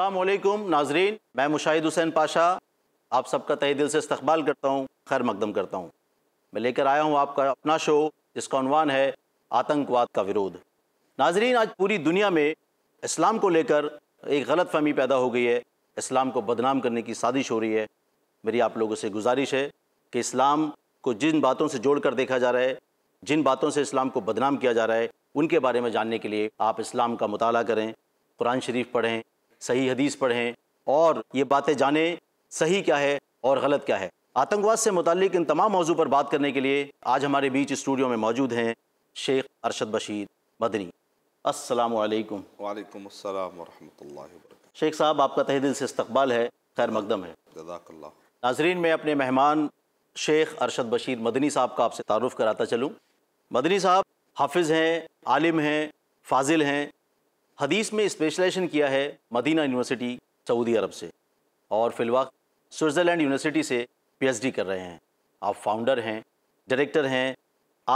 असलकुम नाजरीन मैं मुशाहिद हुसैन पाशा आप सबका तहे दिल से इस्तबाल करता हूँ खैर मकदम करता हूँ मैं लेकर आया हूँ आपका अपना शो जिसका अनवान है आतंकवाद का विरोध नाजरीन आज पूरी दुनिया में इस्लाम को लेकर एक गलत फहमी पैदा हो गई है इस्लाम को बदनाम करने की साजिश हो रही है मेरी आप लोगों से गुजारिश है कि इस्लाम को जिन बातों से जोड़ कर देखा जा रहा है जिन बातों से इस्लाम को बदनाम किया जा रहा है उनके बारे में जानने के लिए आप इस्लाम का मताल करें कुरान शरीफ पढ़ें सही हदीस पढ़ें और ये बातें जानें सही क्या है और गलत क्या है आतंकवाद से मुतलिक इन तमाम मौजू पर बात करने के लिए आज हमारे बीच स्टूडियो में मौजूद हैं शेख अरशद बशीर मदनी असल वालेकुम शेख साहब आपका तह दिल से इस्तबाल है खैर मकदम है नाजरीन में अपने मेहमान शेख अरशद बशीर मदनी साहब का आपसे तारुफ़ कराता चलूँ मदनी साहब हाफिज़ हैं आलिम हैं फाजिल हैं हदीस में स्पेशलाइजेशन किया है मदीना यूनिवर्सिटी सऊदी अरब से और फिलवा स्विट्ज़रलैंड यूनिवर्सिटी से पीएचडी कर रहे हैं आप फाउंडर हैं डायरेक्टर हैं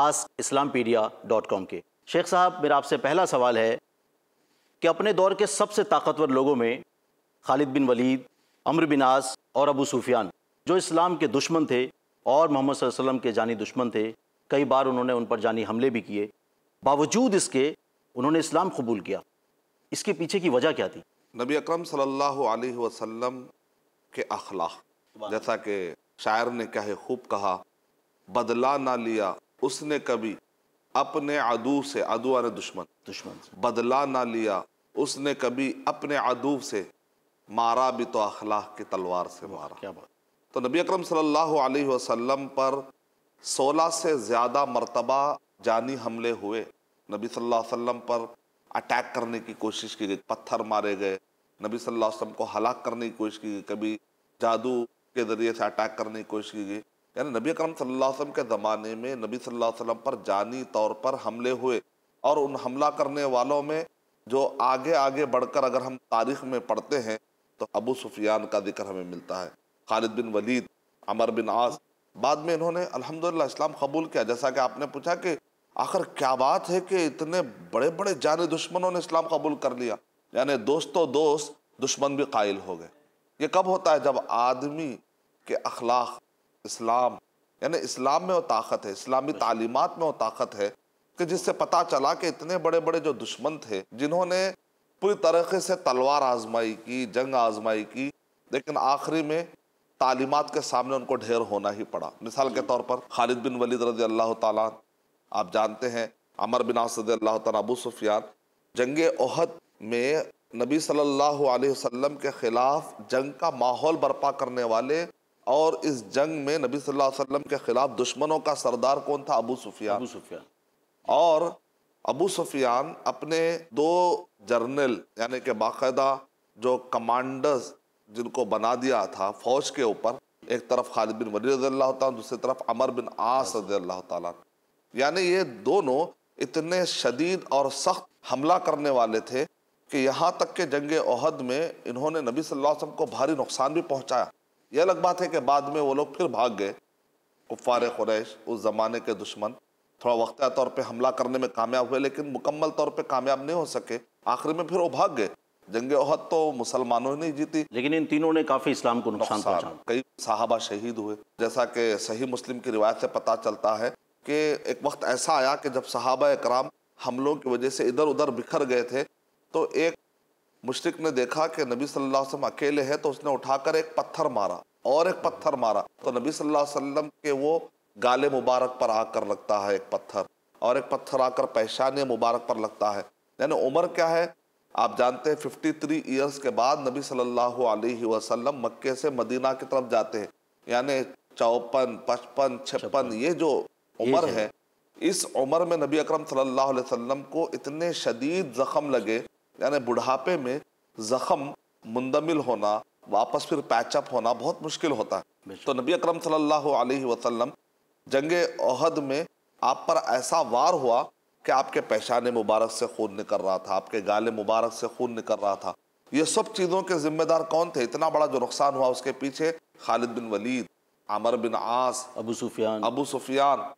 आस इस्लाम डॉट कॉम के शेख साहब मेरा आपसे पहला सवाल है कि अपने दौर के सबसे ताकतवर लोगों में खालिद बिन वलीद अमर बिन आस और अबू सूफियान जो इस्लाम के दुश्मन थे और मोहम्मद वसल्लम के जानी दुश्मन थे कई बार उन्होंने उन पर जानी हमले भी किए बावजूद इसके उन्होंने इस्लाम कबूल किया इसके पीछे की वजह क्या थी नबी अकरम सल्लल्लाहु अलैहि वसल्लम के अखलाक जैसा कि शायर ने कहे खूब कहा बदला ना लिया उसने कभी अपने अदू से अदू ने दुश्मन दुश्मन बदला ना लिया उसने कभी अपने अदू से मारा भी तो अखलाक के तलवार से मारा क्या बात तो नबी अकरम सल्लल्लाहु अलैहि वसल्लम पर 16 से ज़्यादा मरतबा जानी हमले हुए नबी सल्लल्लाहु अलैहि वसल्लम पर अटैक करने की कोशिश की गई पत्थर मारे गए नबी सल्लल्लाहु अलैहि वसल्लम को हलाक करने की कोशिश की गई कभी जादू के ज़रिए से अटैक करने की कोशिश की गई यानी नबी अकरम सल्लल्लाहु अलैहि वसल्लम के ज़माने में नबी सल्लल्लाहु अलैहि वसल्लम पर जानी तौर पर हमले हुए और उन हमला करने वालों में जो आगे आगे बढ़कर अगर हम तारीख में पढ़ते हैं तो अबू सुफियान का जिक्र हमें मिलता है खालिद बिन वलीद अमर बिन आस बाद में इन्होंने अल्हम्दुलिल्लाह इस्लाम कबूल किया जैसा कि आपने पूछा कि आखिर क्या बात है कि इतने बड़े बड़े जाने दुश्मनों ने इस्लाम कबूल कर लिया यानी दोस्तों दोस्त दुश्मन भी कायल हो गए ये कब होता है जब आदमी के अखलाक इस्लाम यानी इस्लाम में वो ताकत है इस्लामी तालीमत में वो ताकत है कि जिससे पता चला कि इतने बड़े बड़े जो दुश्मन थे जिन्होंने पूरी तरीके से तलवार आजमाई की जंग आजमाई की लेकिन आखिरी में तालीमत के सामने उनको ढेर होना ही पड़ा मिसाल के तौर पर खालिद बिन वलीद रजी अल्लाह तला आप जानते हैं अमर बिन असद अल्लाह तबू सुफियान जंग ओहद में नबी सल्लल्लाहु अलैहि वसल्लम के ख़िलाफ़ जंग का माहौल बर्पा करने वाले और इस जंग में नबी सल्लल्लाहु अलैहि वसल्लम के ख़िलाफ़ दुश्मनों का सरदार कौन था अबू सुफियान अबू सुफियान और अबू सुफियान अपने दो जर्नल यानी कि बाकायदा जो कमांडर्स जिनको बना दिया था फौज के ऊपर एक तरफ खालिद बिन वली रज़ी दूसरी तरफ अमर बिन आस रज़ी यानी ये दोनों इतने शदीद और सख्त हमला करने वाले थे कि यहाँ तक के जंग अहद में इन्होंने नबी सल्लल्लाहु अलैहि वसल्लम को भारी नुकसान भी पहुँचाया यह अलग बात है कि बाद में वो लोग फिर भाग गए कुफ़ार क्रैश उस ज़माने के दुश्मन थोड़ा वक्त तौर पर हमला करने में कामयाब हुए लेकिन मुकम्मल तौर पर कामयाब नहीं हो सके आखिर में फिर वो भाग गए जंग अहद तो मुसलमानों ने जीती लेकिन इन तीनों ने काफ़ी इस्लाम को नुकसान पहुंचा कई साहबा शहीद हुए जैसा कि सही मुस्लिम की रिवायत से पता चलता है कि एक वक्त ऐसा आया कि जब सहाबा कराम हमलों की वजह से इधर उधर बिखर गए थे तो एक मुशरक ने देखा कि नबी सल्लल्लाहु अलैहि वसल्लम अकेले हैं तो उसने उठाकर एक पत्थर मारा और एक पत्थर मारा तो नबी सल्लल्लाहु अलैहि वसल्लम के वो गाले मुबारक पर आकर लगता है एक पत्थर और एक पत्थर आकर पहचाने मुबारक पर लगता है यानी उम्र क्या है आप जानते हैं फिफ्टी थ्री ईयर्स के बाद नबी सल्लल्लाहु अलैहि वसल्लम मक्के से मदीना की तरफ जाते हैं यानी चौपन पचपन छप्पन ये जो उम्र है इस उम्र में नबी अकरम सल्लल्लाहु अलैहि वसल्लम को इतने शदीद जख्म लगे यानी बुढ़ापे में जख्म मुंदमिल होना वापस फिर पैचअप होना बहुत मुश्किल होता है तो नबी अकरम सल्लल्लाहु अलैहि वसल्लम जंग अहद में आप पर ऐसा वार हुआ कि आपके पेशाने मुबारक से खून निकल रहा था आपके गाले मुबारक से खून निकल रहा था ये सब चीज़ों के जिम्मेदार कौन थे इतना बड़ा जो नुकसान हुआ उसके पीछे खालिद बिन वलीद आमर बिन आस अबू सुफियान अबू सुफियान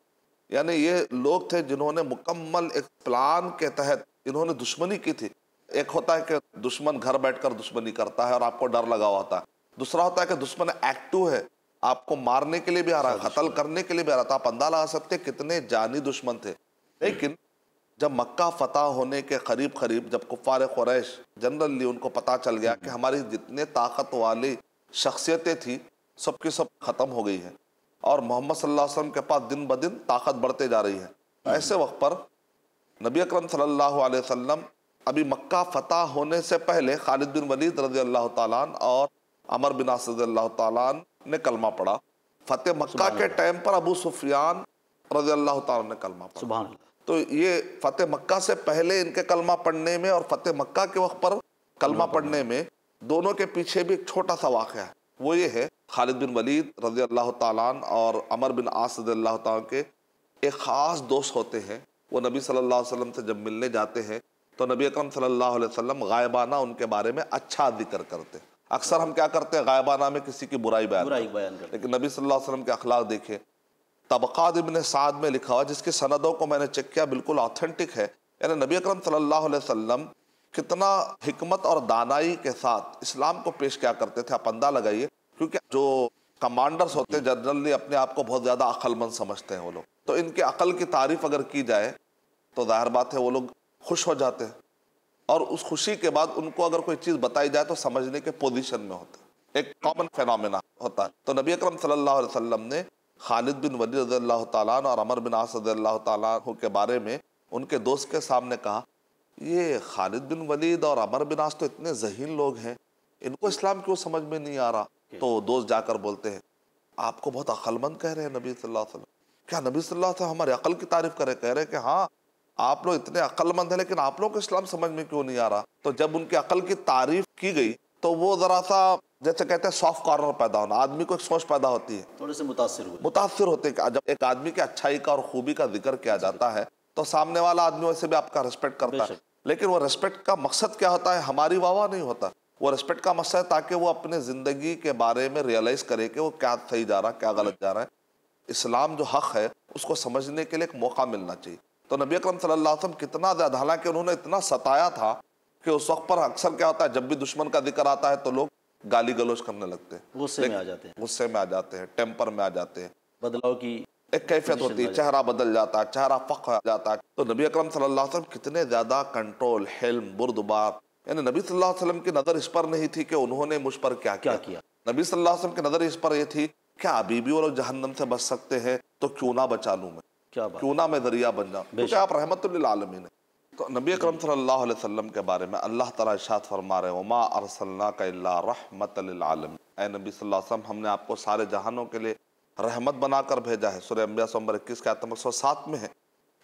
यानी ये लोग थे जिन्होंने मुकम्मल एक प्लान के तहत इन्होंने दुश्मनी की थी एक होता है कि दुश्मन घर बैठकर दुश्मनी करता है और आपको डर लगा होता है दूसरा होता है कि दुश्मन एक्टिव है आपको मारने के लिए भी आ रहा है अच्छा, कतल अच्छा। करने के लिए भी आ रहा था तो आप अंदा लगा सकते कितने जानी दुश्मन थे लेकिन जब मक्का फतह होने के करीब करीब जब कुफार क्रैश जनरली उनको पता चल गया कि हमारी जितने ताकत वाली शख्सियतें थी सबकी सब खत्म हो गई हैं और मोहम्मद सल्लल्लाहु अलैहि वसल्लम के पास दिन ब दिन ताकत बढ़ते जा रही है तो ऐसे वक्त पर नबी अकरम सल्लल्लाहु अलैहि वसल्लम अभी मक्का फतह होने से पहले खालिद बिन वलीद रजी अल्लाह तालान और अमर बिन रजी अल्लाह ने कलमा पढ़ा फतेह मक्का के टाइम पर अबू सुफियान रजी अल्लाह ताला ने कलमा पढ़ा तो ये फतेह मक्का से पहले इनके कलमा पढ़ने में और फतेह मक्का के वक्त पर कलमा पढ़ने में दोनों के पीछे भी एक छोटा सा वाक़ है वो ये है खालिद बिन वलीद रज़ी अल्लाह तन और अमर बिन आस रज़ी अल्लाह के एक ख़ास दोस्त होते हैं वो नबी सल्लल्लाहु अलैहि वसल्लम से जब मिलने जाते हैं तो नबी अकरम सल्लल्लाहु अलैहि वसल्लम गायबाना उनके बारे में अच्छा जिक्र करते हैं अक्सर हम क्या करते हैं गायबाना में किसी की बुराई बयान बुराई बयान करते लेकिन नबी सल्लल्लाहु अलैहि वसल्लम के अखलाक देखें तबक़ात इबन साद में लिखा हुआ जिसकी सनदों को मैंने चेक किया बिल्कुल ऑथेंटिक है यानी नबी अकरम सल्लल्लाहु अलैहि वसल्लम कितना हमत और दानाई के साथ इस्लाम को पेश क्या करते थे आप अंदा लगाइए क्योंकि जो कमांडर्स होते हैं जनरली अपने आप को बहुत ज़्यादा अक्लमंद समझते हैं वो लोग तो इनके अकल की तारीफ अगर की जाए तो जाहिर बात है वो लोग खुश हो जाते हैं और उस खुशी के बाद उनको अगर कोई चीज़ बताई जाए तो समझने के पोजिशन में होते हैं एक कॉमन फेनामिना होता है तो नबी अकरम सल्लल्लाहु अलैहि वसल्लम ने खालिद बिन वली रजी अल्लाह तला और अमर बिन आस रजी अल्लाह तला के बारे में उनके दोस्त के सामने कहा ये खालिद बिन वलीद और अमर बिन आस तो इतने जहीन लोग हैं इनको इस्लाम क्यों समझ में नहीं आ रहा तो दोस्त जाकर बोलते हैं आपको बहुत अक्लमंद कह रहे हैं नबी सल्लल्लाहु अलैहि वसल्लम क्या नबी सल्लल्लाहु अलैहि वसल्लम हमारे अकल की तारीफ करें कह रहे हैं कि हाँ आप लोग इतने अक्लमंद हैं लेकिन आप लोग को इस्लाम समझ में क्यों नहीं आ रहा तो जब उनकी अकल की तारीफ की गई तो वो ज़रा सा जैसे कहते हैं सॉफ्ट कॉर्नर पैदा होना आदमी को एक सोच पैदा होती है थोड़े से मुतासर हुए मुतासर होते हैं जब एक आदमी की अच्छाई का और खूबी का जिक्र किया जाता है तो सामने वाला आदमी वैसे भी आपका रिस्पेक्ट करता है लेकिन वो रिस्पेक्ट का मकसद क्या होता है हमारी वाह नहीं होता वो रिस्पेक्ट का मसला है ताकि वो अपने ज़िंदगी के बारे में रियलाइज़ करे कि वो क्या सही जा रहा है क्या गलत जा रहा है इस्लाम जो हक़ है उसको समझने के लिए एक मौका मिलना चाहिए तो नबी अकरम सल्लल्लाहु अलैहि वसल्लम कितना ज़्यादा हालांकि उन्होंने इतना सताया था कि उस वक्त पर अक्सर क्या होता है जब भी दुश्मन का जिक्र आता है तो लोग गाली गलोच करने लगते हैं गुस्से में आ जाते हैं गुस्से में आ जाते हैं टेम्पर में आ जाते हैं बदलाव की एक कैफियत होती है चेहरा बदल जाता है चेहरा फक हो जाता है तो नबी अकरम सल्लल्लाहु अलैहि वसल्लम कितने ज़्यादा कंट्रोल हेल्म बुरदबार यानी नबी सल्लल्लाहु अलैहि वसल्लम की नज़र इस पर नहीं थी कि उन्होंने मुझ पर क्या क्या किया नबी सल्लल्लाहु अलैहि वसल्लम की नज़र इस पर यह थी क्या अभी भी वो लोग जहन्नम से बच सकते हैं तो क्यों ना बचा लूँ मैं क्या बात? क्यों ना मैं दरिया बन जाऊँ तो क्योंकि आप रहमत आलमीन है तो नबी अकरम सल्लल्लाहु अलैहि वसल्लम के बारे में अल्लाह ताला इरशाद फरमा रहे हैं मा अरसलना का इल्ला रहमत आलम ए नबी सल्लल्लाहु अलैहि वसल्लम हमने आपको सारे जहानों के लिए रहमत बनाकर भेजा है सूर्य अम्बिया सौ नंबर इक्कीस के आतम एक सौ सात में है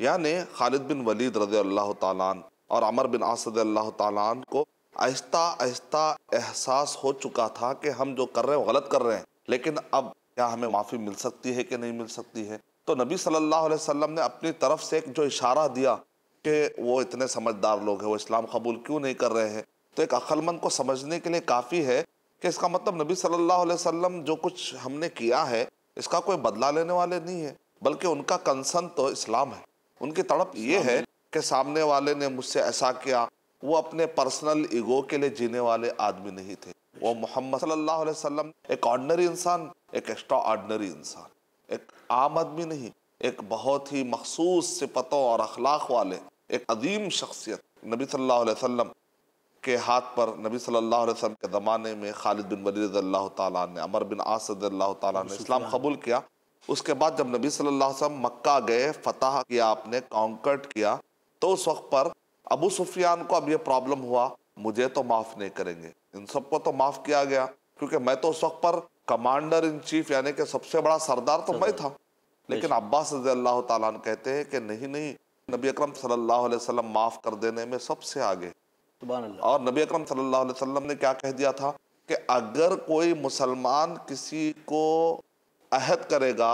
यानी खालिद बिन वलीद रजी अल्लाह तन और अमर बिन आसद अल्लाह तन को आहिस्ता आहिस्ता एहसास हो चुका था कि हम जो कर रहे हैं गलत कर रहे हैं लेकिन अब क्या हमें माफ़ी मिल सकती है कि नहीं मिल सकती है तो नबी सल्लल्लाहु अलैहि वसल्लम ने अपनी तरफ से एक जो इशारा दिया कि वो इतने समझदार लोग हैं वो इस्लाम कबूल क्यों नहीं कर रहे हैं तो एक अक्लमंद को समझने के लिए काफ़ी है कि इसका मतलब नबी सल्ला अलैहि जो कुछ हमने किया है इसका कोई बदला लेने वाले नहीं है बल्कि उनका कंसर्न तो इस्लाम है उनकी तड़प ये है कि सामने वाले ने मुझसे ऐसा किया वो अपने पर्सनल ईगो के लिए जीने वाले आदमी नहीं थे वो मोहम्मद सल्लल्लाहु अलैहि वसल्लम एक ऑर्डनरी इंसान एक एक्स्ट्रा ऑर्डनरी इंसान एक आम आदमी नहीं एक बहुत ही मखसूस सिपतों और अखलाक वाले एक अजीम शख्सियत नबी सल्लल्लाहु अलैहि वसल्लम के हाथ पर नबी सल्लल्लाहु अलैहि वसल्लम के ज़माने में खालिद बिन वलीद अल्लाह ताला ने अमर बिन आसद अल्लाह ताला ने इस्लाम कबूल किया उसके बाद जब नबी सल्लल्लाहु अलैहि वसल्लम मक्का गए फतह किया आपने कॉन्कर्ट किया तो उस वक्त पर अबू सुफियान को अब यह प्रॉब्लम हुआ मुझे तो माफ़ नहीं करेंगे इन सबको तो माफ़ किया गया क्योंकि मैं तो उस वक्त पर कमांडर इन चीफ यानी कि सबसे बड़ा सरदार तो मैं था लेकिन अब्बास कहते हैं कि नहीं नहीं नबी अक्रम सल्लाम माफ़ कर देने में सबसे आगे और नबी अक्रम सल्लाम ने क्या कह दिया था कि अगर कोई मुसलमान किसी को अहद करेगा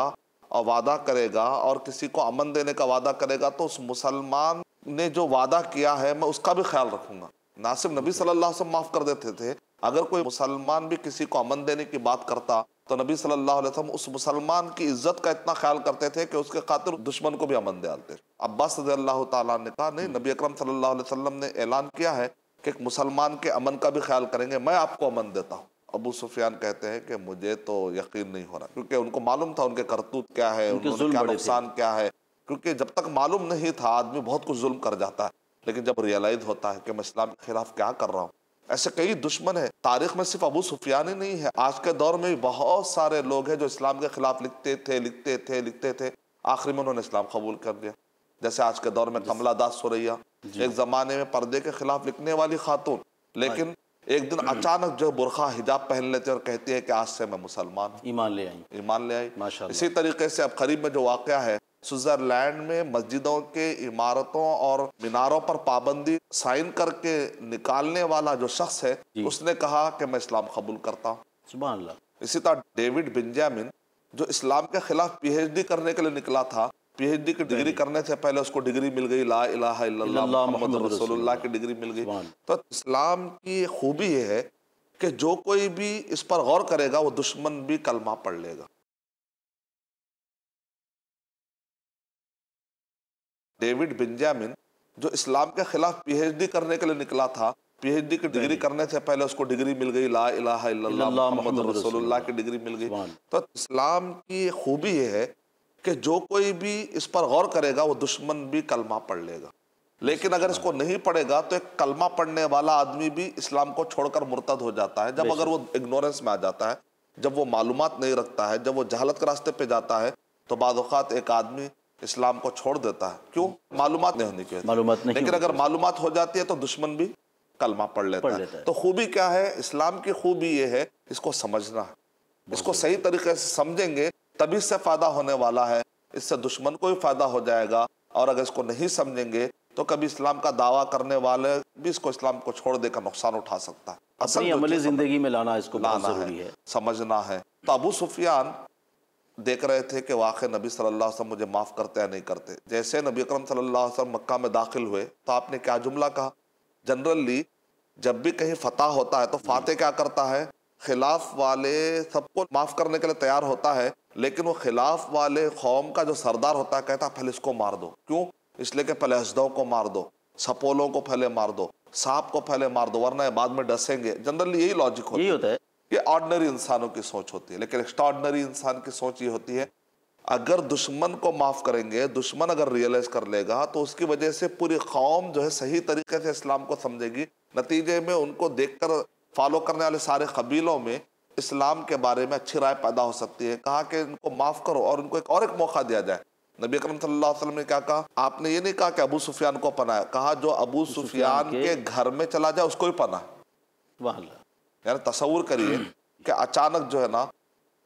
और वादा करेगा और किसी को अमन देने का वादा करेगा तो उस मुसलमान ने जो वादा किया है मैं उसका भी ख्याल रखूंगा ना सिर्फ नबी सल्लल्लाहु अलैहि वसल्लम माफ़ कर देते थे अगर कोई मुसलमान भी किसी को अमन देने की बात करता तो नबी सल्लल्लाहु अलैहि वसल्लम उस मुसलमान की इज्जत का इतना ख्याल करते थे कि उसके खातिर दुश्मन को भी अमन दे आते अब्बास अल्लाह ताला ने कहा नहीं नबी अकरम सल्लल्लाहु अलैहि वसल्लम ने ऐलान किया है कि एक मुसलमान के अमन का भी ख्याल करेंगे मैं आपको अमन देता हूँ अबू सुफियान कहते हैं कि मुझे तो यकीन नहीं हो रहा क्योंकि उनको मालूम था उनके करतूत क्या है उनके क्या नुकसान क्या है क्योंकि जब तक मालूम नहीं था आदमी बहुत कुछ जुल्म कर जाता है लेकिन जब रियलाइज होता है कि मैं इस्लाम के खिलाफ क्या कर रहा हूँ ऐसे कई दुश्मन है तारीख में सिर्फ अबू सुफियान ही नहीं है आज के दौर में बहुत सारे लोग हैं जो इस्लाम के खिलाफ लिखते थे लिखते थे लिखते थे आखिर में उन्होंने इस्लाम कबूल कर लिया जैसे आज के दौर में कमला दास सुरैया एक जमाने में पर्दे के खिलाफ लिखने वाली खातून लेकिन एक दिन हम्म। अचानक जो बुरखा हिजाब पहन लेते और कहती है कि आज से मैं मुसलमान ईमान ले आई ईमान ले आई इसी तरीके से अब करीब में जो वाक़ है स्विट्जरलैंड में मस्जिदों के इमारतों और मीनारों पर पाबंदी साइन करके निकालने वाला जो शख्स है उसने कहा कि मैं इस्लाम कबूल करता हूँ इसी तरह डेविड बिंजामिन जो इस्लाम के खिलाफ पीएचडी करने के लिए निकला था पीएचडी की डिग्री करने से पहले उसको डिग्री मिल गई ला इलाहा इल्लल्लाह मोहम्मद रसूलुल्लाह की डिग्री मिल गई तो इस्लाम की खूबी है कि जो कोई भी इस पर गौर करेगा वो दुश्मन भी कलमा पढ़ लेगा डेविड बिंजामिन जो इस्लाम के खिलाफ पीएचडी करने के लिए निकला था पीएचडी की डिग्री करने से पहले उसको डिग्री मिल गई ला इलाहा मोहम्मद रसूलुल्लाह की डिग्री मिल गई तो इस्लाम की खूबी यह है कि जो कोई भी इस पर गौर करेगा वो दुश्मन भी कलमा पढ़ लेगा लेकिन अगर इसको नहीं पढ़ेगा तो एक कलमा पढ़ने वाला आदमी भी इस्लाम को छोड़कर मुर्तद हो जाता है जब अगर वो इग्नोरेंस में आ जाता है जब वो मालूम नहीं रखता है जब वो जहालत के रास्ते पे जाता है तो बाद एक आदमी इस्लाम को छोड़ देता है क्यों मालूम नहीं होनी चाहिए मालूम लेकिन अगर मालूम हो जाती है तो दुश्मन भी कलमा पढ़ लेता, पढ़ लेता है तो खूबी क्या है इस्लाम की खूबी ये है इसको समझना इसको सही तरीके से समझेंगे तभी इससे फ़ायदा होने वाला है इससे दुश्मन को भी फ़ायदा हो जाएगा और अगर इसको नहीं समझेंगे तो कभी इस्लाम का दावा करने वाले भी इसको इस्लाम को छोड़ देकर नुकसान उठा सकता है असल अमली जिंदगी में लाना इसको लाना है, है समझना है तो अबू सुफियान देख रहे थे कि वाक़ नबी सल्ला वसम मुझे माफ़ करते या नहीं करते जैसे नबी अकरम सल्ला वसम मक्का में दाखिल हुए तो आपने क्या जुमला कहा जनरली जब भी कहीं फतेह होता है तो फाते क्या करता है खिलाफ वाले सबको माफ़ करने के लिए तैयार होता है लेकिन वो खिलाफ वाले कौम का जो सरदार होता है कहता है पहले इसको मार दो क्यों इसलिए कि पहले हजदों को मार दो सपोलों को पहले मार दो सांप को पहले मार दो वरना बाद में डसेंगे जनरली यही लॉजिक होता है ये ऑर्डनरी इंसानों की सोच होती है लेकिन एक्स्ट्रॉर्डनरी इंसान की सोच ये होती है अगर दुश्मन को माफ़ करेंगे दुश्मन अगर रियलाइज कर लेगा तो उसकी वजह से पूरी कौम जो है सही तरीके से इस्लाम को समझेगी नतीजे में उनको देखकर फॉलो करने वाले सारे कबीलों में इस्लाम के बारे में अच्छी राय पैदा हो सकती है कहा कि इनको माफ़ करो और उनको एक और एक मौका दिया जाए नबी अकरम सल्लल्लाहु अलैहि वसल्लम ने क्या कहा आपने ये नहीं कहा कि अबू सुफियान को पनाया कहा जो अबू सुफियान के घर में चला जाए उसको भी पनाह यानी तस्वूर करिए कि अचानक जो है ना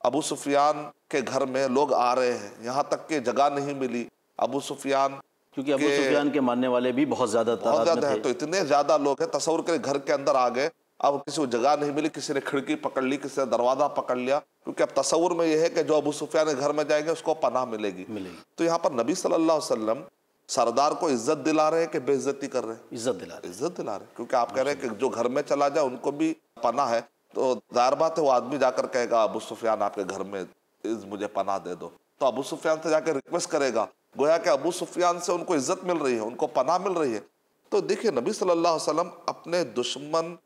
अबू सुफियान के घर में लोग आ रहे हैं यहाँ तक कि जगह नहीं मिली अबू सुफियान क्योंकि अबू सुफियान के मानने वाले भी बहुत ज्यादा बहुत ज्यादा है तो इतने ज्यादा लोग हैं तस्वर के घर के अंदर आ गए अब किसी को जगह नहीं मिली किसी ने खिड़की पकड़ ली किसी ने दरवाजा पकड़ लिया क्योंकि अब तस्वूर में यह है कि जो अबू सुफियान के घर में जाएंगे उसको पनाह मिलेगी मिलेगी तो यहाँ पर नबी सल्लल्लाहु अलैहि वसल्लम सरदार को इज्जत दिला रहे हैं कि बेइज्जती कर रहे हैं इज्जत दिला रहे इज्जत दिला रहे क्योंकि आप कह रहे हैं कि हाँ जो घर में चला जाए उनको भी पना है तो जाहिर बात है वो आदमी जाकर कहेगा अबू सुफियान आपके घर में मुझे पना दे दो तो अबू सुफियान से जाकर रिक्वेस्ट करेगा गोया कि अबू सुफियान से उनको इज्जत मिल रही है उनको पना मिल रही है तो देखिए नबी सल्लल्लाहु अलैहि वसल्लम अपने दुश्मन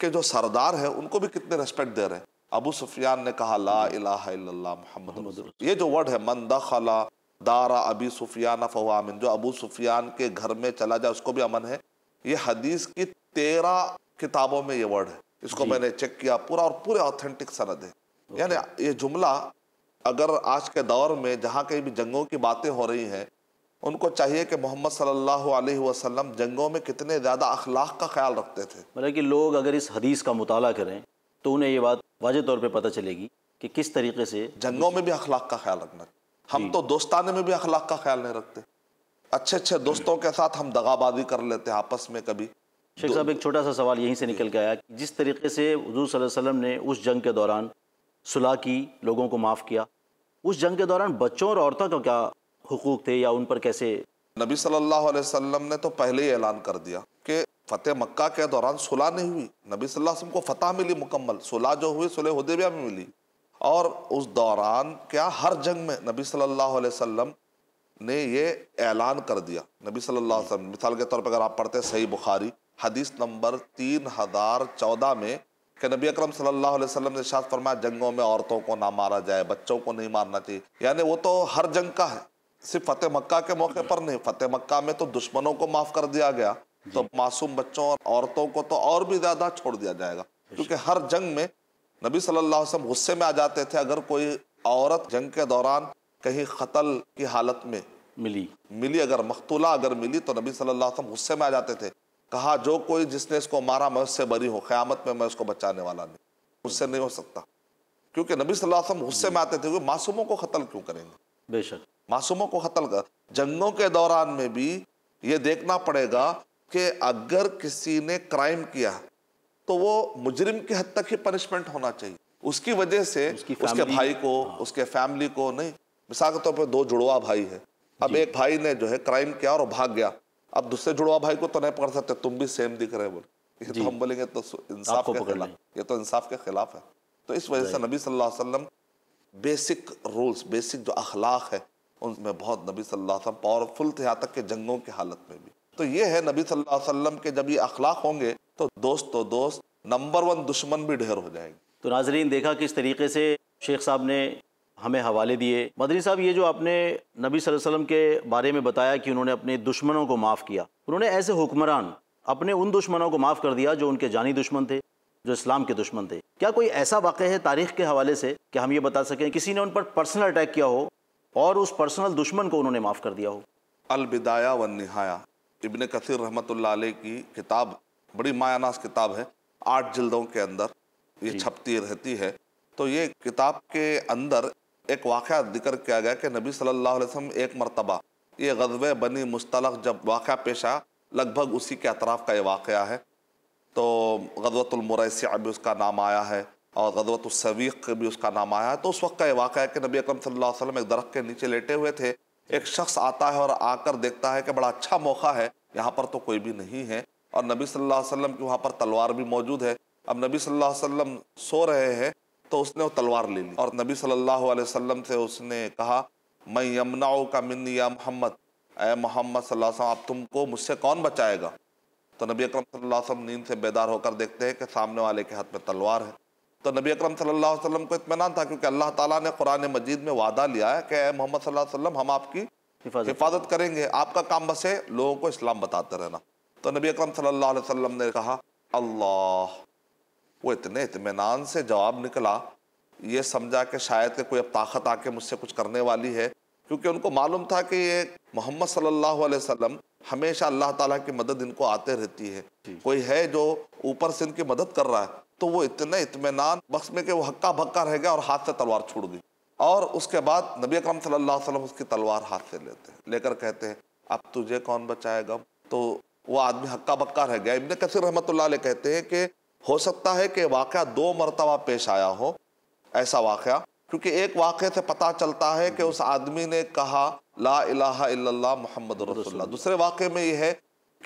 के जो सरदार हैं उनको भी कितने रेस्पेक्ट दे रहे हैं अबू सुफियान ने कहा ला इलाहा इल्लल्लाह मोहम्मद ये जो वर्ड है मन दखला दारा अबी सुफियान फवामिन जो अबू सुफियान के घर में चला जाए उसको भी अमन है ये हदीस की तेरह किताबों में ये वर्ड है इसको मैंने चेक किया पूरा और पूरे ऑथेंटिक सनद है यानी ये जुमला अगर आज के दौर में जहाँ कहीं भी जंगों की बातें हो रही हैं उनको चाहिए कि मोहम्मद सल्लल्लाहु अलैहि वसल्लम जंगों में कितने ज़्यादा अखलाक का ख्याल रखते थे मतलब कि लोग अगर इस हदीस का मताल करें तो उन्हें ये बात वाजे तौर पर पता चलेगी कि किस तरीके से जंगों में भी अखलाक का ख्याल रखना हम तो दोस्ताने में भी अखलाक का ख्याल नहीं रखते अच्छे अच्छे दोस्तों के साथ हम दगाबाजी कर लेते हैं आपस में कभी शेख साहब एक छोटा सा सवाल यहीं से निकल के आया कि जिस तरीके से हजूर वसल्लम ने उस जंग के दौरान सुलह की लोगों को माफ़ किया उस जंग के दौरान बच्चों और औरतों का क्या हकूक थे या उन पर कैसे नबी सल्लल्लाहु अलैहि वसल्लम ने तो पहले ही ऐलान कर दिया कि फतेह मक्का के दौरान सुलह नहीं हुई नबी सल्लल्लाहु अलैहि वसल्लम को फतह मिली मुकम्मल सुलह जो हुई सुलह उदेबिया में मिली और उस दौरान क्या हर जंग में नबी सल्लल्लाहु अलैहि वसल्लम ने ये ऐलान कर दिया नबी सल्लल्लाहु अलैहि वसल्लम मिसाल के तौर पर अगर आप पढ़ते हैं सही बुखारी हदीस नंबर तीन हज़ार चौदह में कि नबी अकरम सल्लल्लाहु अलैहि वसल्लम ने शाद फरमाया जंगों में औरतों को ना मारा जाए बच्चों को नहीं मारना चाहिए यानी वो तो हर जंग का है सिर्फ फतेह मक्का के मौके पर नहीं फतेह मक्का में तो दुश्मनों को माफ़ कर दिया गया तो मासूम बच्चों और औरतों को तो और भी ज़्यादा छोड़ दिया जाएगा क्योंकि हर जंग में नबी सल्लल्लाहु अलैहि वसल्लम गुस्से में आ जाते थे अगर कोई औरत जंग के दौरान कहीं कतल की हालत में मिली मिली अगर मकतूला अगर मिली तो नबी सल्लल्लाहु अलैहि वसल्लम गुस्से में आ जाते थे कहा जो कोई जिसने इसको मारा मैं उससे बरी हूँ क़्यामत में मैं उसको बचाने वाला नहीं उससे नहीं हो सकता क्योंकि नबी सल्लल्लाहु अलैहि वसल्लम गुस्से में आते थे क्योंकि मासूमों को कत्ल क्यों करेंगे बेशक मासूमों को कत्ल कर जंगों के दौरान में भी ये देखना पड़ेगा कि अगर किसी ने क्राइम किया तो वो मुजरिम के हद तक ही पनिशमेंट होना चाहिए उसकी वजह से उसके भाई को हाँ। उसके फैमिली को नहीं मिसाल के तौर पर दो जुड़वा भाई है अब एक भाई ने जो है क्राइम किया और भाग गया अब दूसरे जुड़वा भाई को तो नहीं पकड़ सकते तुम भी सेम दिख रहे बोल ये तो हम बोलेंगे तो इंसाफ के खिलाफ ये तो इंसाफ के खिलाफ है तो इस वजह से नबी सल्लल्लाहु अलैहि वसल्लम बेसिक रूल्स बेसिक जो अखलाक है उनमें बहुत नबी सल्लल्लाहु अलैहि वसल्लम पावरफुल थे यहाँ तक के जंगों की हालत में भी तो ये है नबी सल्लल्लाहु अलैहि वसल्लम के जब ये अखलाक होंगे तो दोस्त तो दोस्त नंबर वन दुश्मन भी ढेर हो जाएंगे तो नाजरीन देखा किस तरीके से शेख साहब ने हमें हवाले दिए मदनी साहब ये जो आपने नबी वसल्लम के बारे में बताया कि उन्होंने अपने दुश्मनों को माफ़ किया उन्होंने ऐसे हुक्मरान अपने उन दुश्मनों को माफ़ कर दिया जो उनके जानी दुश्मन थे जो इस्लाम के दुश्मन थे क्या कोई ऐसा वाक़ है तारीख़ के हवाले से कि हम ये बता सकें किसी ने उन पर पर्सनल अटैक किया हो और उस पर्सनल दुश्मन को उन्होंने माफ़ कर दिया हो अलबिदाया व नहाया इबन कसर रहमत की किताब बड़ी मायानास किताब है आठ जिल्दों के अंदर ये छपती रहती है तो ये किताब के अंदर एक वाक़ जिक्र किया गया कि नबी सल्लल्लाहु अलैहि वसल्लम एक मरतबा ये गजब बनी मुस्तलक जब वाक़ पेश आया लगभग उसी के अतराफ़ का ये वाक़ है तो गजवतलमरसिया भी उसका नाम आया है और गजबतसवीक भी उसका नाम आया है तो उस वक्त का ये वाक़ है कि नबी अकरम सल्लल्लाहु अलैहि वसल्लम एक दरख्त के नीचे लेटे हुए थे एक शख्स आता है और आकर देखता है कि बड़ा अच्छा मौका है यहाँ पर तो कोई भी नहीं है और नबी सल्लल्लाहु अलैहि वसल्लम की वहाँ पर तलवार भी मौजूद है अब नबी सल्लल्लाहु अलैहि वसल्लम सो रहे हैं तो उसने वो तलवार ले ली और नबी सल्लल्लाहु अलैहि वसल्लम से उसने कहा मैं यमुनाओ का मिन या मोहम्मद ए मोहम्मद सल्लल्लाहु आप तुमको मुझसे कौन बचाएगा तो नबी अक्रम सल्लम नींद से बेदार होकर देखते हैं कि सामने वाले के हाथ में तलवार है तो नबी अक्रम सल्ला को इतमान था क्योंकि अल्लाह ताली ने कुरान मजीद में वादा लिया है कि मोहम्मद वसल्लम हम आपकी हिफाजत करेंगे आपका काम बस है लोगों को इस्लाम बताते रहना तो नबी अकरम सल्लल्लाहु अलैहि वसल्लम ने कहा अल्लाह वो इतने इतमान से जवाब निकला ये समझा कि शायद के कोई अब ताकत आके मुझसे कुछ करने वाली है क्योंकि उनको मालूम था कि ये मोहम्मद सल्लल्लाहु अलैहि वसल्लम हमेशा अल्लाह ताला की मदद इनको आते रहती है कोई है जो ऊपर से इनकी मदद कर रहा है तो वो इतने इतमान बस में कि वो हक्का भक्का रह गया और हाथ से तलवार छूट गई और उसके बाद नबी अकरम सल्लल्लाहु अलैहि वसल्लम उसकी तलवार हाथ से लेते हैं लेकर कहते हैं अब तुझे कौन बचाएगा तो वो आदमी हक्का बक्का रह गया इबन कसर रहमत कहते हैं कि हो सकता है कि वाक़ दो मरतबा पेश आया हो ऐसा वाक़ क्योंकि एक वाक़े से पता चलता है कि उस आदमी ने कहा ला इला मोहम्मद रसोल्ला दूसरे वाक़े में यह है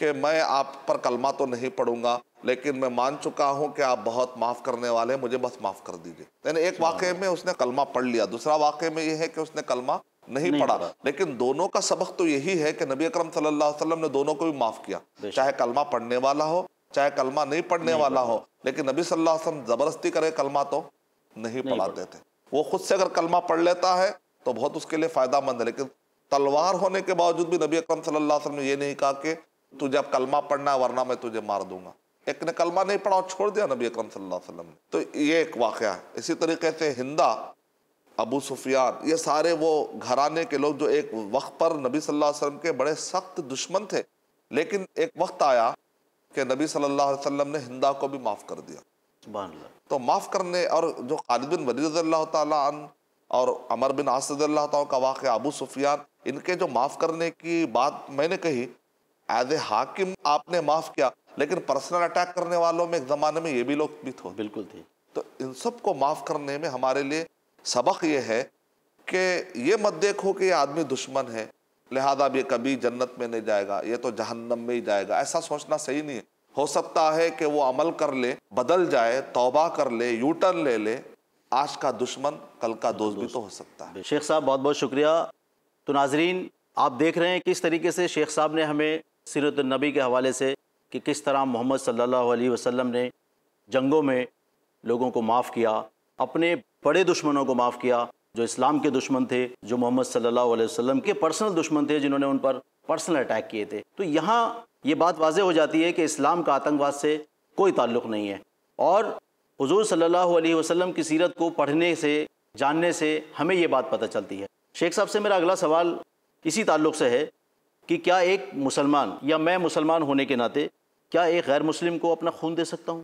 कि मैं आप पर कलमा तो नहीं पढ़ूंगा लेकिन मैं मान चुका हूँ कि आप बहुत माफ़ करने वाले हैं मुझे बस माफ़ कर दीजिए यानी एक वाक़े में उसने कलमा पढ़ लिया दूसरा वाक़े में यह है कि उसने कलमा नहीं, नहीं पढ़ा लेकिन दोनों का सबक तो यही है कि नबी अकरम सल्लल्लाहु अलैहि वसल्लम ने दोनों को भी माफ किया चाहे कलमा पढ़ने वाला हो चाहे कलमा नहीं पढ़ने नहीं वाला हो लेकिन नबी सल्लल्लाहु अलैहि वसल्लम जबरदस्ती करे कलमा तो नहीं पढ़ाते थे वो खुद से अगर कलमा पढ़ लेता है तो बहुत उसके लिए फायदा मंद है लेकिन तलवार होने के बावजूद भी नबी अकरम सल्लल्लाहु अलैहि वसल्लम ने यह नहीं कहा कि तुझे अब कलमा पढ़ना वरना मैं तुझे मार दूंगा एक ने कलमा नहीं पढ़ा छोड़ दिया नबी अकरम सल्लल्लाहु अलैहि वसल्लम ने तो ये एक वाक़ है इसी तरीके से हिंदा अबू सुफियान ये सारे वो घराने के लोग जो एक वक्त पर नबी सल्लल्लाहु अलैहि वसल्लम के बड़े सख्त दुश्मन थे लेकिन एक वक्त आया कि नबी सल्लल्लाहु अलैहि वसल्लम ने हिंदा को भी माफ़ कर दिया तो माफ़ करने और जो खालिद बिन वली तन और अमर बिन आसद का वाक़ अबू सुफियान इनके जो माफ़ करने की बात मैंने कही एज ए हाकिम आपने माफ़ किया लेकिन पर्सनल अटैक करने वालों में एक ज़माने में ये भी लोग भी थे बिल्कुल थे तो इन सब को माफ़ करने में हमारे लिए सबक ये है कि ये मत देखो कि ये आदमी दुश्मन है लिहाजा अब ये कभी जन्नत में नहीं जाएगा ये तो जहन्नम में ही जाएगा ऐसा सोचना सही नहीं है हो सकता है कि वो अमल कर ले बदल जाए तौबा कर ले यू टर्न ले ले आज का दुश्मन कल का दोस्त भी तो हो सकता है शेख साहब बहुत बहुत शुक्रिया तो नाजरीन आप देख रहे हैं किस तरीके से शेख साहब ने हमें सीरत के हवाले से कि किस तरह मोहम्मद सल्लल्लाहु अलैहि वसल्लम ने जंगों में लोगों को माफ़ किया अपने बड़े दुश्मनों को माफ़ किया जो इस्लाम के दुश्मन थे जो मोहम्मद सल्लल्लाहु अलैहि वसल्लम के पर्सनल दुश्मन थे जिन्होंने उन पर पर्सनल अटैक किए थे तो यहाँ ये बात वाजह हो जाती है कि इस्लाम का आतंकवाद से कोई ताल्लुक नहीं है और हजूर सल्लल्लाहु अलैहि वसल्लम की सीरत को पढ़ने से जानने से हमें ये बात पता चलती है शेख साहब से मेरा अगला सवाल इसी ताल्लुक से है कि क्या एक मुसलमान या मैं मुसलमान होने के नाते क्या एक गैर मुस्लिम को अपना खून दे सकता हूँ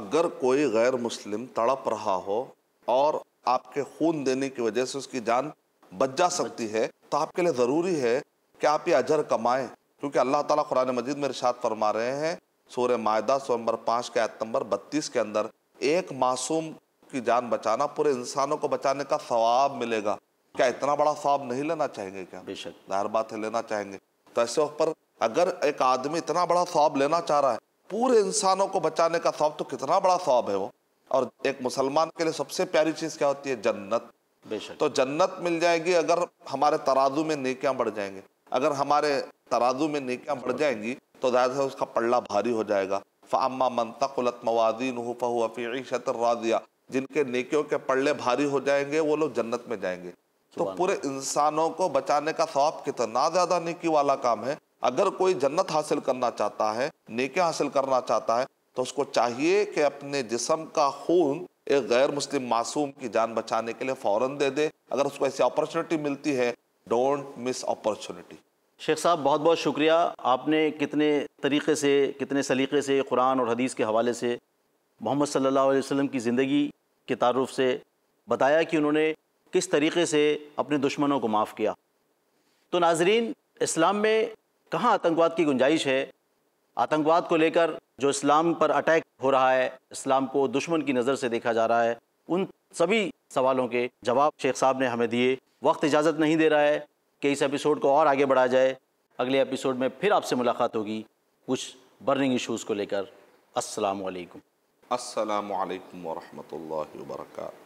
अगर कोई गैर मुस्लिम तड़प रहा हो और आपके खून देने की वजह से उसकी जान बच जा सकती है तो आपके लिए ज़रूरी है कि आप ये अजर कमाएं क्योंकि अल्लाह ताला कुरान मजीद में रिशात फरमा रहे हैं सूर मायदा सो नंबर पाँच के आयत नंबर बत्तीस के अंदर एक मासूम की जान बचाना पूरे इंसानों को बचाने का सवाब मिलेगा क्या इतना बड़ा सवाब नहीं लेना चाहेंगे क्या बेशक जाहिर बात है लेना चाहेंगे तो ऐसे पर अगर एक आदमी इतना बड़ा सवाब लेना चाह रहा है पूरे इंसानों को बचाने का सवाब तो कितना बड़ा सवाब है वो और एक मुसलमान के लिए सबसे प्यारी चीज़ क्या होती है जन्नत बेशक तो जन्नत मिल जाएगी अगर हमारे तराजू में नेकियां बढ़ जाएंगे अगर हमारे तराजू में नेकियां बढ़ जाएंगी तो जाहिर है उसका पल्ला भारी हो जाएगा फ़ामा मन तकुलत मवादीन फ़हु फ़ी जिनके नेकियों के पल्ले भारी हो जाएंगे वो लोग जन्नत में जाएंगे तो पूरे इंसानों को बचाने का सवाब कितना ज़्यादा नेकी वाला काम है अगर कोई जन्नत हासिल करना चाहता है नेकियां हासिल करना चाहता है तो उसको चाहिए कि अपने जिसम का खून एक गैर मुस्लिम मासूम की जान बचाने के लिए फ़ौरन दे दे अगर उसको ऐसी अपॉर्चुनिटी मिलती है डोंट मिस अपॉर्चुनिटी शेख साहब बहुत बहुत शुक्रिया आपने कितने तरीके से कितने सलीके से कुरान और हदीस के हवाले से मोहम्मद सल्लल्लाहु अलैहि वसल्लम की ज़िंदगी के तारुफ से बताया कि उन्होंने किस तरीके से अपने दुश्मनों को माफ़ किया तो नाजरीन इस्लाम में कहाँ आतंकवाद की गुंजाइश है आतंकवाद को लेकर जो इस्लाम पर अटैक हो रहा है इस्लाम को दुश्मन की नज़र से देखा जा रहा है उन सभी सवालों के जवाब शेख साहब ने हमें दिए वक्त इजाज़त नहीं दे रहा है कि इस एपिसोड को और आगे बढ़ाया जाए अगले एपिसोड में फिर आपसे मुलाकात होगी कुछ बर्निंग इशूज़ को लेकर असलकम असल वरहमल वर्का